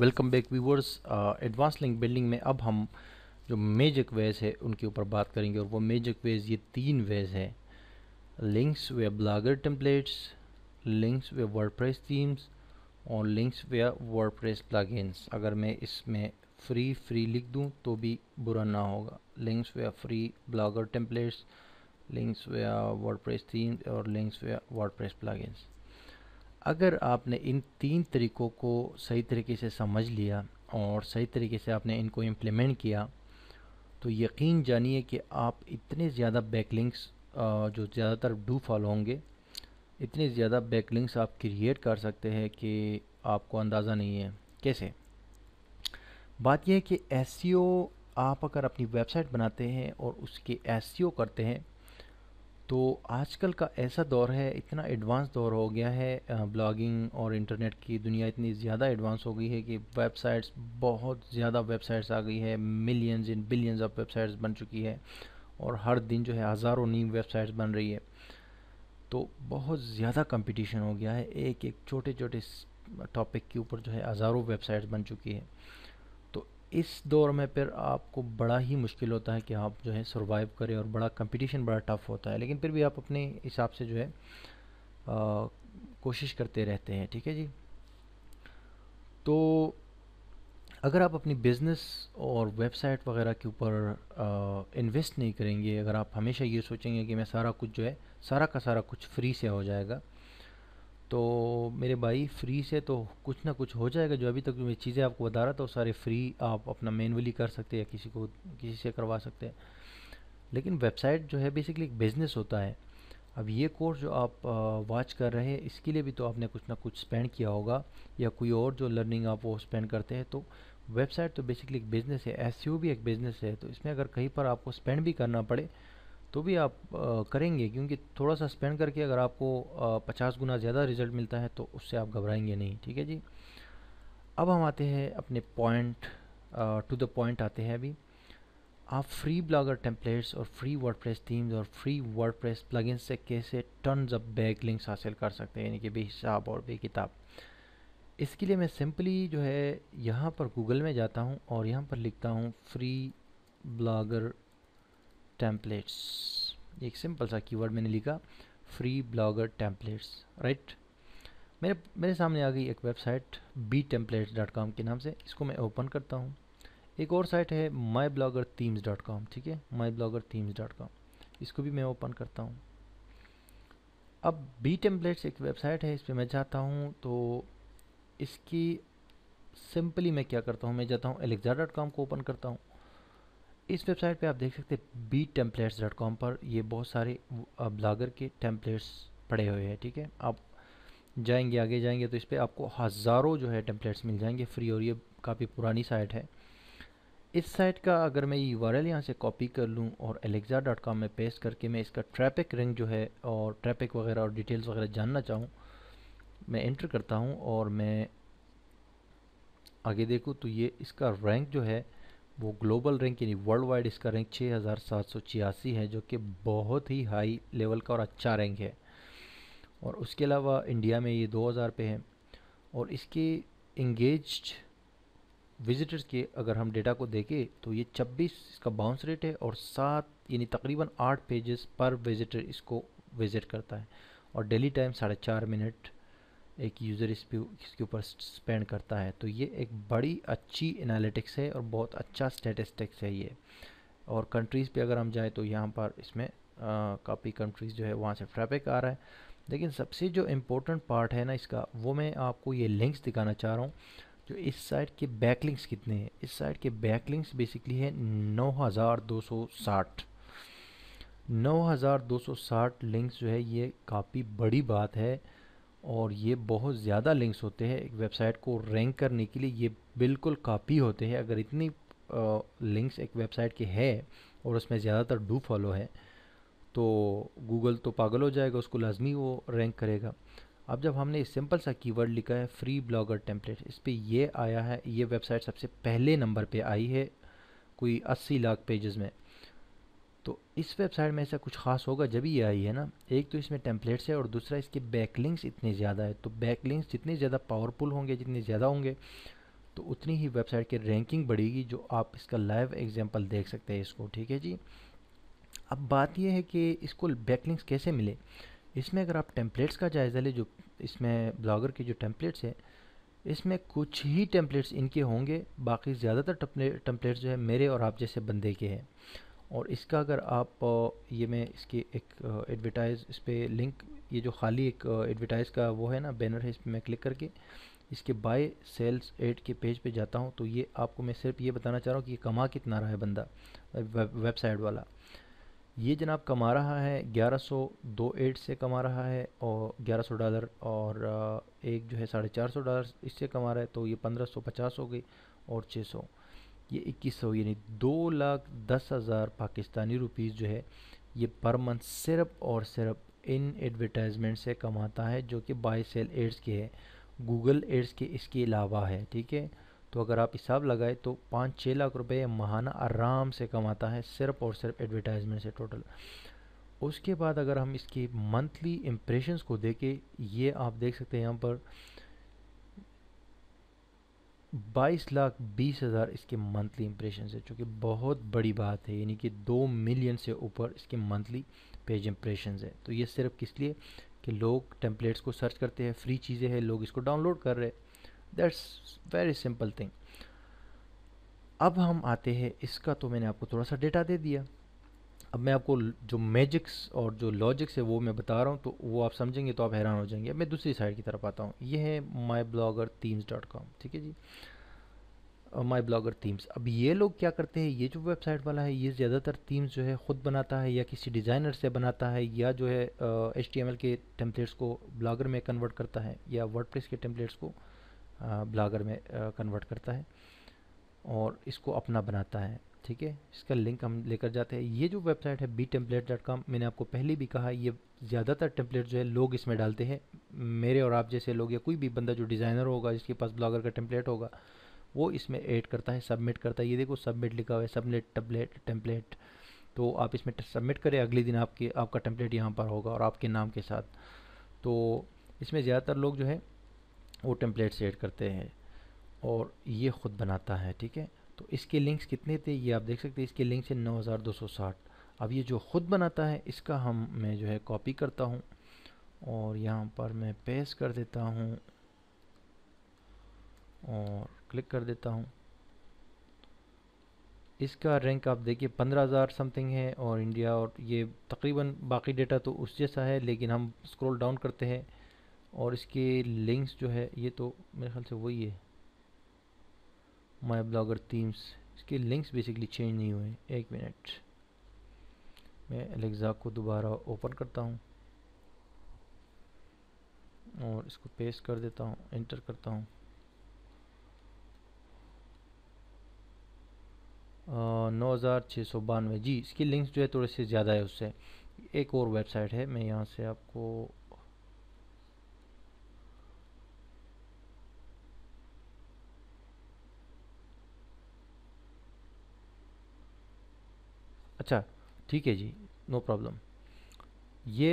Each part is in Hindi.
welcome back viewers advance link building में अब हम जो मेजिक वेज है उनके ऊपर बात करेंगे और वो मेजिक वेज ये तीन वेज है links way Blogger templates links way WordPress themes और लिंक्स वे वर्डप्रेस प्लगइन्स अगर मैं इसमें फ्री फ्री लिख दूं तो भी बुरा ना होगा links way free Blogger templates links way WordPress themes और लिंक्स वे वर्डप्रेस प्लगइन्स अगर आपने इन तीन तरीक़ों को सही तरीके से समझ लिया और सही तरीके से आपने इनको इम्प्लीमेंट किया तो यकीन जानिए कि आप इतने ज़्यादा बैकलिंक्स जो ज़्यादातर डू फॉलो होंगे इतने ज़्यादा बैकलिंक्स आप क्रिएट कर सकते हैं कि आपको अंदाज़ा नहीं है कैसे बात यह है कि एस e आप अगर अपनी वेबसाइट बनाते हैं और उसके एस e करते हैं तो आजकल का ऐसा दौर है इतना एडवांस दौर हो गया है ब्लॉगिंग और इंटरनेट की दुनिया इतनी ज़्यादा एडवांस हो गई है कि वेबसाइट्स बहुत ज़्यादा वेबसाइट्स आ गई है millions in billions of websites बन चुकी है और हर दिन जो है हज़ारों न्यू वेबसाइट्स बन रही है तो बहुत ज़्यादा कंपटीशन हो गया है एक एक छोटे छोटे टॉपिक के ऊपर जो है हज़ारों वेबसाइट्स बन चुकी है इस दौर में फिर आपको बड़ा ही मुश्किल होता है कि आप जो है सर्वाइव करें और बड़ा कंपटीशन बड़ा टफ़ होता है लेकिन फिर भी आप अपने हिसाब से जो है आ, कोशिश करते रहते हैं ठीक है जी तो अगर आप अपनी बिज़नेस और वेबसाइट वगैरह के ऊपर इन्वेस्ट नहीं करेंगे अगर आप हमेशा ये सोचेंगे कि मैं सारा कुछ जो है सारा का सारा कुछ फ्री से हो जाएगा तो मेरे भाई फ्री से तो कुछ ना कुछ हो जाएगा जो अभी तक मैं चीज़ें आपको बता रहा था वो सारे फ्री आप अपना मैनुअली कर सकते हैं या किसी को किसी से करवा सकते हैं लेकिन वेबसाइट जो है बेसिकली एक बिज़नेस होता है अब ये कोर्स जो आप वॉच कर रहे हैं इसके लिए भी तो आपने कुछ ना कुछ स्पेंड किया होगा या कोई और जो लर्निंग आप वो स्पेंड करते हैं तो वेबसाइट तो बेसिकली एक बिज़नेस है एस भी एक बिज़नेस है तो इसमें अगर कहीं पर आपको स्पेंड भी करना पड़े तो भी आप आ, करेंगे क्योंकि थोड़ा सा स्पेंड करके अगर आपको पचास गुना ज़्यादा रिजल्ट मिलता है तो उससे आप घबराएंगे नहीं ठीक है जी अब हम आते हैं अपने पॉइंट टू द पॉइंट आते हैं अभी आप फ्री ब्लॉगर टेम्पलेट्स और फ्री वर्डप्रेस थीम्स और फ्री वर्डप्रेस प्लगइन से कैसे टर्नज ऑफ बैक लिंक्स हासिल कर सकते हैं यानी कि बेहिसाब और बेकिताब इसके लिए मैं सिंपली जो है यहाँ पर गूगल में जाता हूँ और यहाँ पर लिखता हूँ फ्री ब्लॉगर टेम्पलेट्स एक सिंपल सा कीवर्ड मैंने लिखा फ्री ब्लॉगर टेम्पलेट्स राइट मेरे मेरे सामने आ गई एक website B templates dot com के नाम से इसको मैं ओपन करता हूँ एक और साइट है my Blogger themes dot com ठीक है my Blogger themes dot com इसको भी मैं ओपन करता हूँ अब बी टेम्पलेट्स एक वेबसाइट है इस पर मैं जाता हूँ तो इसकी सिंपली मैं क्या करता हूँ मैं जाता हूँ एलेक्जा डॉट कॉम को ओपन करता हूँ इस वेबसाइट पे आप देख सकते हैं बी टेम्पलेट्स डॉट कॉम पर ये बहुत सारे ब्लागर के टेम्पलेट्स पड़े हुए हैं ठीक है आप जाएंगे आगे जाएंगे तो इस पर आपको हज़ारों जो है टेम्पलेट्स मिल जाएंगे फ्री और ये काफ़ी पुरानी साइट है इस साइट का अगर मैं यू आर एल यहाँ से कॉपी कर लूँ और एलेक्ज़ा डॉट कॉम में पेस्ट करके मैं इसका ट्रैपिक रिंग जो है और ट्रैपिक वगैरह और डिटेल्स वगैरह जानना चाहूँ मैं इंटर करता हूँ और मैं आगे देखूँ तो ये इसका रैंक जो है वो ग्लोबल रैंक यानी वर्ल्ड वाइड इसका रैंक छः है जो कि बहुत ही हाई लेवल का और अच्छा रैंक है और उसके अलावा इंडिया में ये 2000 पे है और इसके इंगेज विजिटर्स के अगर हम डेटा को देखें तो ये 26 इसका बाउंस रेट है और सात यानी तकरीबन आठ पेजेस पर विजिटर इसको विज़िट करता है और डेली टाइम साढ़े चार मिनट एक यूज़र इस पे इसके ऊपर स्पेंड करता है तो ये एक बड़ी अच्छी एनालिटिक्स है और बहुत अच्छा स्टेटिस्टिक्स है ये और कंट्रीज़ पे अगर हम जाएँ तो यहाँ पर इसमें काफ़ी कंट्रीज़ जो है वहाँ से ट्रैफिक आ रहा है लेकिन सबसे जो इम्पोर्टेंट पार्ट है ना इसका वो मैं आपको ये लिंक्स दिखाना चाह रहा हूँ जो इस साइड के बैकलिंक्स कितने हैं इस साइड के बैकलिंक्स बेसिकली है 9260 9260 लिंक्स जो है ये काफ़ी बड़ी बात है और ये बहुत ज़्यादा लिंक्स होते हैं एक वेबसाइट को रैंक करने के लिए ये बिल्कुल काफ़ी होते हैं अगर इतनी लिंक्स एक वेबसाइट के है और उसमें ज़्यादातर डू फॉलो है तो गूगल तो पागल हो जाएगा उसको लाजमी वो रैंक करेगा अब जब हमने सिंपल सा कीवर्ड लिखा है फ्री ब्लॉगर टेम्पलेट इस पर यह आया है ये वेबसाइट सबसे पहले नंबर पर आई है कोई अस्सी लाख पेजेस में इस वेबसाइट में ऐसा कुछ खास होगा जब ये आई है ना एक तो इसमें टेम्पलेट्स है और दूसरा इसके बैकलिंक्स इतने ज़्यादा है तो बैकलिंक्स जितने ज़्यादा पावरफुल होंगे जितने ज़्यादा होंगे तो उतनी ही वेबसाइट की रैंकिंग बढ़ेगी जो आप इसका लाइव एग्जाम्पल देख सकते हैं इसको ठीक है जी अब बात यह है कि इसको बैकलिंक्स कैसे मिले इसमें अगर आप टेम्पलेट्स का जायज़ा लें जो इसमें ब्लॉगर के जो टेम्पलेट्स हैं इसमें कुछ ही टेम्पलेट्स इनके होंगे बाकी ज़्यादातर टेम्पलेट्स जो है मेरे और आप जैसे बंदे के हैं और इसका अगर आप ये मैं इसके एक एडवर्टाइज इस पर लिंक ये जो खाली एक एडवर्टाइज़ का वो है ना बैनर है इस पर मैं क्लिक करके इसके बाय सेल्स एड के पेज पे जाता हूँ तो ये आपको मैं सिर्फ ये बताना चाह रहा हूँ कि ये कमा कितना रहा है बंदा वेबसाइट वाला ये जनाब कमा रहा है 1102 एड से कमा रहा है और 1100 डॉलर और एक जो है साढ़े चार सौ डॉलर इससे कमा रहा है तो ये 1550 हो गई और 600 ये इक्कीस सौ यानी दो लाख दस हज़ार पाकिस्तानी रुपीज़ जो है ये पर मंथ सिर्फ और सिर्फ इन एडवर्टाइजमेंट से कमाता है जो कि बाई सेल एड्स के है गूगल एड्स के इसके अलावा है ठीक है तो अगर आप हिसाब लगाए तो पाँच छः लाख रुपए महाना आराम से कमाता है सिर्फ और सिर्फ एडवर्टाइजमेंट से टोटल उसके बाद अगर हम इसके मंथली इम्प्रेशन को देखें ये आप देख सकते हैं यहाँ पर बाईस लाख बीस हज़ार इसके मंथली इम्प्रेशन है जो कि बहुत बड़ी बात है यानी कि दो मिलियन से ऊपर इसके मंथली पेज इम्प्रेशन है तो ये सिर्फ किस लिए कि लोग टेम्पलेट्स को सर्च करते हैं फ्री चीज़ें हैं लोग इसको डाउनलोड कर रहे हैं दैट्स वेरी सिंपल थिंग अब हम आते हैं इसका तो मैंने आपको थोड़ा सा डेटा दे दिया अब मैं आपको जो मैजिक्स और जो लॉजिक्स है वो मैं बता रहा हूँ तो वो आप समझेंगे तो आप हैरान हो जाएंगे मैं दूसरी साइड की तरफ आता हूँ ये है my Blogger themes dot com ठीक है जी माई ब्लॉगर थीम्स अब ये लोग क्या करते हैं ये जो वेबसाइट वाला है ये ज़्यादातर थीम्स जो है ख़ुद बनाता है या किसी डिज़ाइनर से बनाता है या जो है एच uh, के टेम्पलेट्स को ब्लागर में कन्वर्ट करता है या वर्ड के टेम्पलेट्स को ब्लागर uh, में कन्वर्ट uh, करता है और इसको अपना बनाता है ठीक है इसका लिंक हम लेकर जाते हैं ये जो वेबसाइट है बी टेम्पलेट डॉट कॉम मैंने आपको पहले भी कहा ये ज़्यादातर टेम्पलेट जो है लोग इसमें डालते हैं मेरे और आप जैसे लोग या कोई भी बंदा जो डिज़ाइनर होगा जिसके पास ब्लॉगर का टेम्पलेट होगा वो इसमें ऐड करता है सबमिट करता है ये देखो सबमिट लिखा हुआ है सबमिट टेम्पलेट टेम्पलेट तो आप इसमें सबमिट करें अगले दिन आपके आपका टेम्पलेट यहाँ पर होगा और आपके नाम के साथ तो इसमें ज़्यादातर लोग जो है वो टेम्पलेट्स एड ऐड करते हैं और ये ख़ुद बनाता है ठीक है तो इसके लिंक्स कितने थे ये आप देख सकते हैं इसके लिंक्स हैं नौ हज़ार दो सौ साठ अब ये जो ख़ुद बनाता है इसका हम मैं जो है कॉपी करता हूँ और यहाँ पर मैं पेस्ट कर देता हूँ और क्लिक कर देता हूँ इसका रैंक आप देखिए पंद्रह हज़ार समथिंग है और इंडिया और ये तकरीबन बाकी डेटा तो उस जैसा है लेकिन हम स्क्रॉल डाउन करते हैं और इसके लिंक्स जो है ये तो मेरे ख्याल से वही है माई ब्लॉगर थीम्स इसके लिंक्स बेसिकली चेंज नहीं हुए एक मिनट मैं एलेक्सा को दोबारा ओपन करता हूँ और इसको पेस्ट कर देता हूँ एंटर करता हूँ नौ हज़ार छः सौ बानवे जी इसकी लिंक्स जो है थोड़े से ज़्यादा है उससे एक और वेबसाइट है मैं यहाँ से आपको अच्छा ठीक है जी नो प्रॉब्लम ये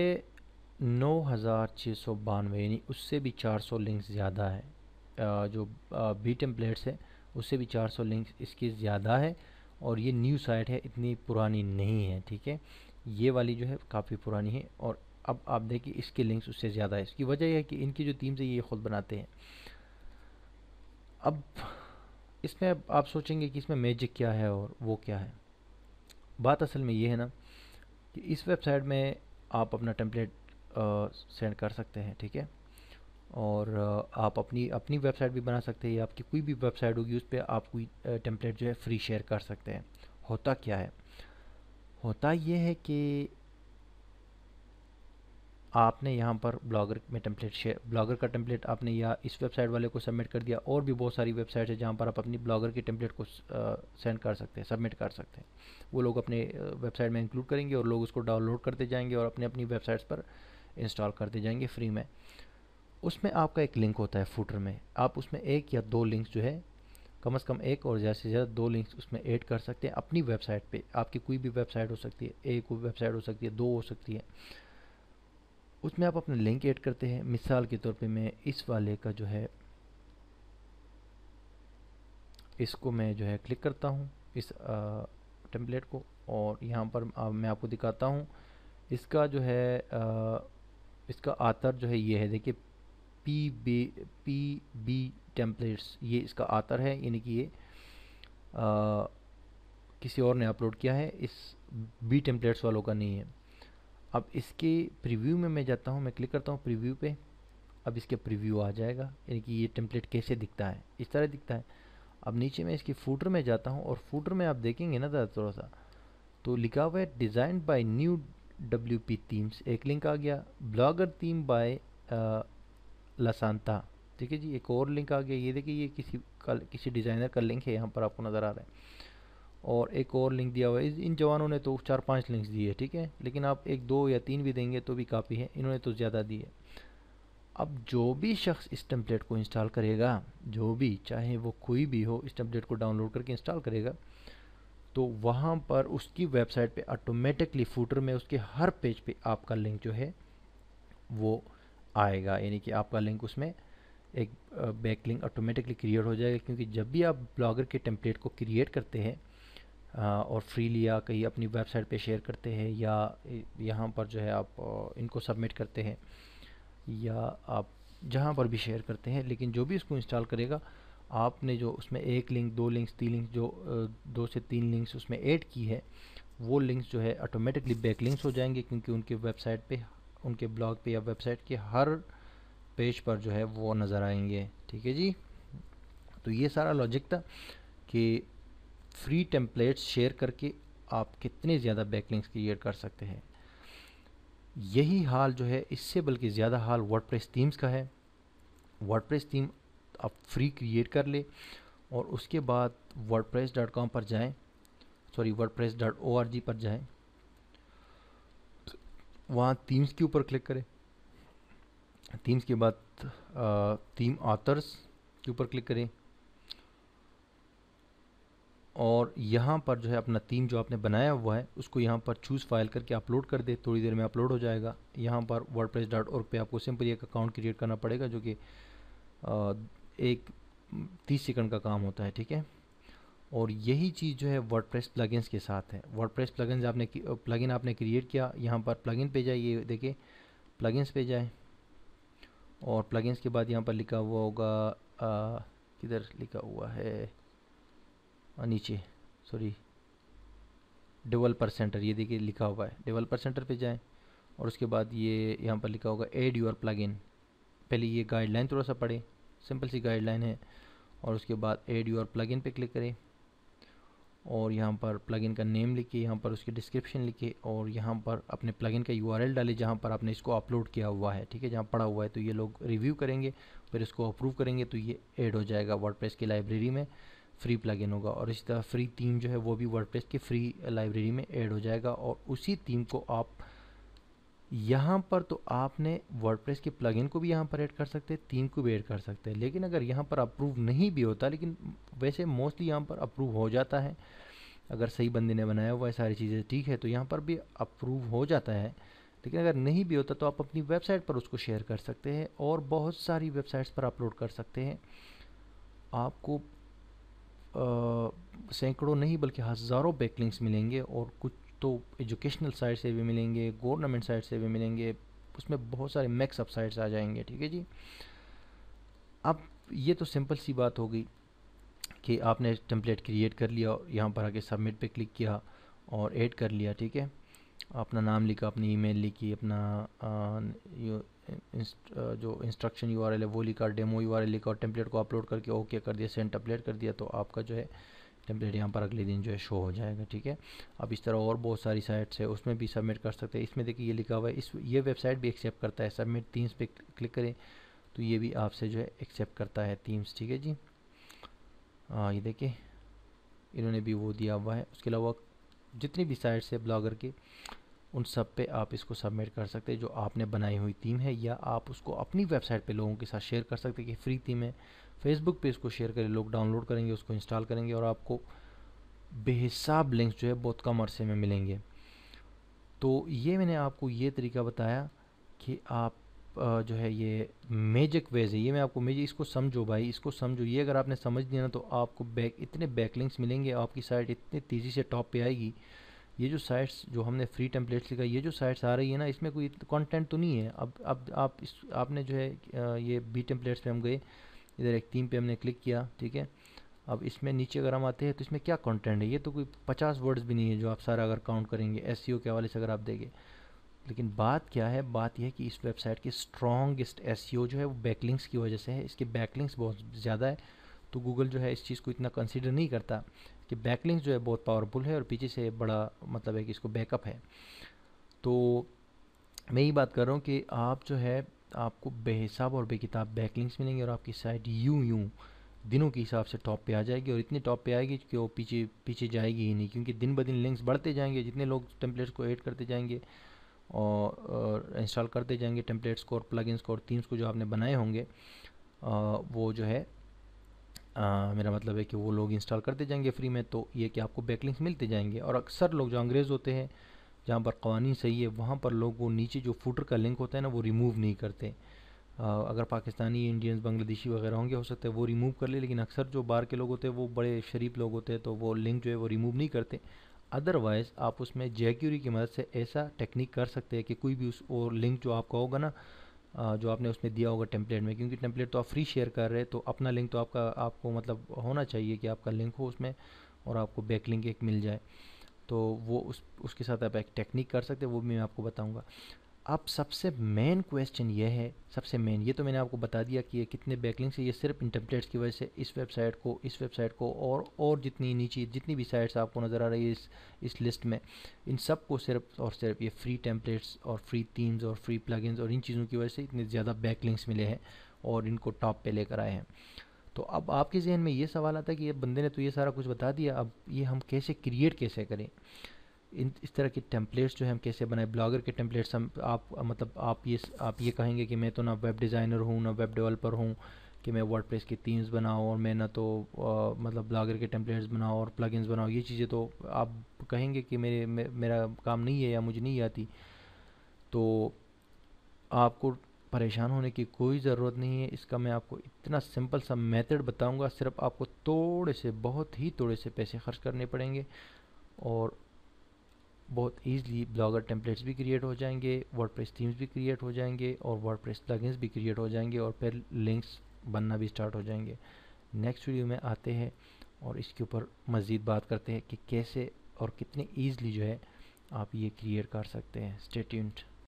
नौ हज़ार छः सौ बानवे यानी उससे भी चार सौ लिंक्स ज़्यादा है जो बी टेम्पलेट्स है उससे भी चार सौ लिंक्स इसकी ज़्यादा है और ये न्यू साइट है इतनी पुरानी नहीं है ठीक है ये वाली जो है काफ़ी पुरानी है और अब आप देखिए इसके लिंक्स उससे ज़्यादा है इसकी वजह यह है कि इनकी जो टीम्स है ये खुद बनाते हैं अब इसमें आप सोचेंगे कि इसमें मैजिक क्या है और वो क्या है बात असल में ये है ना कि इस वेबसाइट में आप अपना टेम्पलेट सेंड कर सकते हैं ठीक है और आप अपनी अपनी वेबसाइट भी बना सकते हैं या आपकी कोई भी वेबसाइट होगी उस पर आप कोई टेम्पलेट जो है फ्री शेयर कर सकते हैं होता क्या है होता ये है कि आपने यहाँ पर ब्लॉगर में टेम्पलेट शेयर ब्लॉगर का टेम्पलेट आपने या इस वेबसाइट वाले को सबमिट कर दिया और भी बहुत सारी वेबसाइट है जहाँ पर आप अपनी ब्लॉगर की टेम्पलेट को सेंड कर सकते हैं सबमिट कर सकते हैं वो लोग अपने वेबसाइट में इंक्लूड करेंगे और लोग उसको डाउनलोड करते जाएंगे और अपने अपनी वेबसाइट्स पर इंस्टॉल करते जाएंगे फ्री में उसमें आपका एक लिंक होता है फूटर में आप उसमें एक या दो लिंक्स जो है कम से कम एक और ज़्यादा से ज़्यादा दो लिंक्स उसमें ऐड कर सकते हैं अपनी वेबसाइट पे आपकी कोई भी वेबसाइट हो सकती है एक वेबसाइट हो सकती है दो हो सकती है उसमें आप अपना लिंक ऐड करते हैं मिसाल के तौर पे मैं इस वाले का जो है इसको मैं जो है क्लिक करता हूँ इस टेम्पलेट को और यहाँ पर आ, मैं आपको दिखाता हूँ इसका जो है आ, इसका आतर जो है ये है देखिए P B P B templates ये इसका आतर है यानी कि ये आ, किसी और ने अपलोड किया है इस बी टेम्पलेट्स वालों का नहीं है अब इसके प्रीव्यू में मैं जाता हूँ मैं क्लिक करता हूँ प्रीव्यू पे अब इसके प्रीव्यू आ जाएगा यानी कि ये टेम्पलेट कैसे दिखता है इस तरह दिखता है अब नीचे मैं इसके फूटर में जाता हूँ और फूटर में आप देखेंगे ना ज़रा थोड़ा सा तो लिखा हुआ है design by new W P themes एक लिंक आ गया ब्लॉगर थीम बाय लसानता ठीक है जी एक और लिंक आ गया ये देखिए ये किसी का किसी डिज़ाइनर का लिंक है यहाँ पर आपको नज़र आ रहा है और एक और लिंक दिया हुआ है इन जवानों ने तो चार पांच लिंक्स दिए ठीक है लेकिन आप एक दो या तीन भी देंगे तो भी काफ़ी है इन्होंने तो ज़्यादा दिए अब जो भी शख्स इस टेम्पलेट को इंस्टॉल करेगा जो भी चाहे वो कोई भी हो इस टेम्पलेट को डाउनलोड करके इंस्टॉल करेगा तो वहाँ पर उसकी वेबसाइट पर ऑटोमेटिकली फूटर में उसके हर पेज पे आपका लिंक जो है वो आएगा यानी कि आपका लिंक उसमें एक बैक लिंक ऑटोमेटिकली क्रिएट हो जाएगा क्योंकि जब भी आप ब्लॉगर के टेम्पलेट को क्रिएट करते हैं और फ्रीली या कहीं अपनी वेबसाइट पे शेयर करते हैं या यहाँ पर जो है आप इनको सबमिट करते हैं या आप जहाँ पर भी शेयर करते हैं लेकिन जो भी इसको इंस्टॉल करेगा आपने जो उसमें एक लिंक दो लिंक्स तीन लिंक्स जो दो से तीन लिंक्स उसमें ऐड की है वो लिंक्स जो है ऑटोमेटिकली बैक लिंक्स हो जाएंगे क्योंकि उनके वेबसाइट पे उनके ब्लॉग पे या वेबसाइट के हर पेज पर जो है वो नज़र आएंगे ठीक है जी तो ये सारा लॉजिक था कि फ्री टेम्पलेट्स शेयर करके आप कितने ज़्यादा बैकलिंग्स क्रिएट कर सकते हैं यही हाल जो है इससे बल्कि ज़्यादा हाल वर्डप्रेस थीम्स का है वर्डप्रेस थीम आप फ्री क्रिएट कर ले और उसके बाद प्रेस डॉट कॉम पर जाएं sorry press dot O R G पर जाएं वहाँ थीम्स के ऊपर क्लिक करें थीम्स के बाद थीम ऑथर्स के ऊपर क्लिक करें और यहाँ पर जो है अपना थीम जो आपने बनाया हुआ है उसको यहाँ पर चूज़ फाइल करके अपलोड कर दे थोड़ी देर में अपलोड हो जाएगा यहाँ पर वर्ड प्रेस डॉट और पर आपको सिंपली एक अकाउंट क्रिएट करना पड़ेगा जो कि एक तीस सेकंड का काम होता है ठीक है और यही चीज़ जो है वर्ड प्रेस के साथ है वर्ड प्रेस आपने प्लगइन आपने क्रिएट किया यहाँ पर इन पे जाइए देखिए प्लगइन्स पे जाए और प्लगइन्स के बाद यहाँ पर लिखा हुआ होगा किधर लिखा हुआ है और नीचे सॉरी डेवलपर सेंटर ये देखिए लिखा हुआ है डेवलपर सेंटर पे जाएं और उसके बाद ये यहाँ पर लिखा होगा एड यूर प्लगइन पहले ये गाइडलाइन थोड़ा सा पढ़े सिंपल सी गाइडलाइन है और उसके बाद एड यूर प्लगइन पे क्लिक करें और यहाँ पर प्लगइन का नेम लिखे यहाँ पर उसकी डिस्क्रिप्शन लिखे और यहाँ पर अपने प्लगइन का यू आर डालें जहाँ पर आपने इसको अपलोड किया हुआ है ठीक है जहाँ पड़ा हुआ है तो ये लोग रिव्यू करेंगे फिर इसको अप्रूव करेंगे तो ये ऐड हो जाएगा वर्डप्रेस की लाइब्रेरी में फ्री प्लगइन होगा और इसी तरह फ्री थीम जो है वो भी वर्ड के फ्री लाइब्रेरी में ऐड हो जाएगा और उसी थीम को आप यहाँ पर तो आपने वर्डप्रेस के प्लगइन को भी यहाँ पर ऐड कर सकते हैं थीम को भी ऐड कर सकते हैं लेकिन अगर यहाँ पर अप्रूव नहीं भी होता लेकिन वैसे मोस्टली यहाँ पर अप्रूव हो जाता है अगर सही बंदे ने बनाया हुआ है सारी चीज़ें ठीक है तो यहाँ पर भी अप्रूव हो जाता है लेकिन अगर नहीं भी होता तो आप अपनी वेबसाइट पर उसको शेयर कर सकते हैं और बहुत सारी वेबसाइट्स पर अपलोड कर सकते हैं आपको सैकड़ों नहीं बल्कि हज़ारों बैकलिंग्स मिलेंगे और कुछ तो एजुकेशनल साइड से भी मिलेंगे गवर्नमेंट साइड से भी मिलेंगे उसमें बहुत सारे मैक्सअप साइड्स आ जाएंगे ठीक है जी अब ये तो सिंपल सी बात हो गई कि आपने टेम्पलेट क्रिएट कर लिया यहाँ पर आके सबमिट पे क्लिक किया और ऐड कर लिया ठीक है अपना नाम लिखा अपनी ईमेल लिखी अपना जो इंस्ट्रक्शन यू है वो लिखा डेमो यू लिखा और टेम्पलेट को अपलोड करके ओके कर दिया सेंड टेम्पलेट कर दिया तो आपका जो है टेम्पलेट यहाँ पर अगले दिन जो है शो हो जाएगा ठीक है अब इस तरह और बहुत सारी साइट्स है उसमें भी सबमिट कर सकते हैं इसमें देखिए ये लिखा हुआ है इस ये वेबसाइट भी एक्सेप्ट करता है सबमिट थीम्स पे क्लिक करें तो ये भी आपसे जो है एक्सेप्ट करता है थीम्स ठीक है जी हाँ ये देखिए इन्होंने भी वो दिया हुआ है उसके अलावा जितनी भी साइट्स है ब्लॉगर की उन सब पे आप इसको सबमिट कर सकते हैं जो आपने बनाई हुई थीम है या आप उसको अपनी वेबसाइट पे लोगों के साथ शेयर कर सकते हैं कि फ्री थीम है फेसबुक पे इसको शेयर करें लोग डाउनलोड करेंगे उसको इंस्टॉल करेंगे और आपको बेहिसाब लिंक्स जो है बहुत कम अरसे में मिलेंगे तो ये मैंने आपको ये तरीका बताया कि आप जो है ये मेजिक वेज है ये मैं आपको मेजिक इसको समझो भाई इसको समझो ये अगर आपने समझ दिया ना तो आपको बैक इतने बैक लिंक्स मिलेंगे आपकी साइट इतनी तेज़ी से टॉप पर आएगी ये जो साइट्स जो हमने फ्री टेम्पलेट्स लिखा ये जो साइट्स आ रही है ना इसमें कोई कंटेंट तो नहीं है अब अब आप इस आपने जो है ये बी टेम्पलेट्स पे हम गए इधर एक थीम पे हमने क्लिक किया ठीक है अब इसमें नीचे अगर हम आते हैं तो इसमें क्या कंटेंट है ये तो कोई पचास वर्ड्स भी नहीं है जो आप सारा अगर काउंट करेंगे एस e के हवाले से अगर आप देंगे लेकिन बात क्या है बात यह है कि इस वेबसाइट की स्ट्रॉन्गेस्ट एस जो है वो बैकलिंग्स की वजह से है इसके बैकलिंग्स बहुत ज़्यादा है तो गूगल जो है इस चीज़ को इतना कंसिडर नहीं करता कि बैकलिंग जो है बहुत पावरफुल है और पीछे से बड़ा मतलब है कि इसको बैकअप है तो मैं यही बात कर रहा हूँ कि आप जो है आपको बेहिसाब और बेकिताब बैकलिंग्स मिलेंगे और आपकी साइट यूं यूं दिनों के हिसाब से टॉप पे आ जाएगी और इतनी टॉप पे आएगी कि वो पीछे पीछे जाएगी ही नहीं क्योंकि दिन ब दिन लिंक्स बढ़ते जाएंगे जितने लोग टेम्पलेट्स को ऐड करते जाएंगे और इंस्टॉल करते जाएंगे टेम्पलेट्स को और प्लगइन्स को और थीम्स को जो आपने बनाए होंगे वो जो है आ, मेरा मतलब है कि वो लोग इंस्टॉल करते जाएंगे फ्री में तो ये कि आपको लिंक्स मिलते जाएंगे और अक्सर लोग जो अंग्रेज़ होते हैं जहाँ पर कवानी सही है वहाँ पर लोग वो नीचे जो फूटर का लिंक होता है ना वो रिमूव नहीं करते आ, अगर पाकिस्तानी इंडियंस बांग्लादेशी वगैरह होंगे हो सकता है वो रिमूव कर ले लेकिन अक्सर जो बाहर के लोग होते हैं वो बड़े शरीफ लोग होते हैं तो वो लिंक जो है वो रिमूव नहीं करते अदरवाइज़ आप उसमें जैक्यूरी की मदद से ऐसा टेक्निक कर सकते हैं कि कोई भी उस और लिंक जो आपका होगा ना जो आपने उसमें दिया होगा टेम्पलेट में क्योंकि टेम्पलेट तो आप फ्री शेयर कर रहे हैं तो अपना लिंक तो आपका आपको मतलब होना चाहिए कि आपका लिंक हो उसमें और आपको बैक लिंक एक मिल जाए तो वो उस उसके साथ आप एक टेक्निक कर सकते हैं वो भी मैं आपको बताऊंगा अब सबसे मेन क्वेश्चन ये है सबसे मेन ये तो मैंने आपको बता दिया कि ये कितने बैकलिंग्स है ये सिर्फ इन टेम्पलेट्स की वजह से इस वेबसाइट को इस वेबसाइट को और और जितनी नीचे जितनी भी साइट्स आपको नज़र आ रही है इस इस लिस्ट में इन सब को सिर्फ और सिर्फ ये फ्री टेम्पलेट्स और फ्री थीम्स और फ्री प्लगइन्स और इन चीज़ों की वजह से इतने ज़्यादा बैकलिंग्स मिले हैं और इनको टॉप पर लेकर आए हैं तो अब आपके जहन में ये सवाल आता है कि ये बंदे ने तो ये सारा कुछ बता दिया अब ये हम कैसे क्रिएट कैसे करें इन इस तरह के टेम्पलेट्स जो है हम कैसे बनाए ब्लॉगर के टेम्पलेट्स हम आप मतलब आप ये आप ये कहेंगे कि मैं तो ना वेब डिज़ाइनर हूँ ना वेब डेवलपर हूँ कि मैं वर्ड की थीम्स बनाऊँ और मैं ना तो आ, मतलब ब्लॉगर के टेम्पलेट्स बनाओ और प्लगइन्स बनाओ ये चीज़ें तो आप कहेंगे कि मेरे मे, मेरा काम नहीं है या मुझे नहीं आती तो आपको परेशान होने की कोई ज़रूरत नहीं है इसका मैं आपको इतना सिंपल सा मेथड बताऊंगा सिर्फ आपको थोड़े से बहुत ही थोड़े से पैसे खर्च करने पड़ेंगे और बहुत ईज़ली ब्लॉगर टेम्पलेट्स भी क्रिएट हो जाएंगे प्रेस थीम्स भी क्रिएट हो जाएंगे और प्रेस प्लगइन्स भी क्रिएट हो जाएंगे और फिर लिंक्स बनना भी स्टार्ट हो जाएंगे नेक्स्ट वीडियो में आते हैं और इसके ऊपर मज़ीद बात करते हैं कि कैसे और कितने ईजली जो है आप ये क्रिएट कर सकते हैं स्टेट्यूंट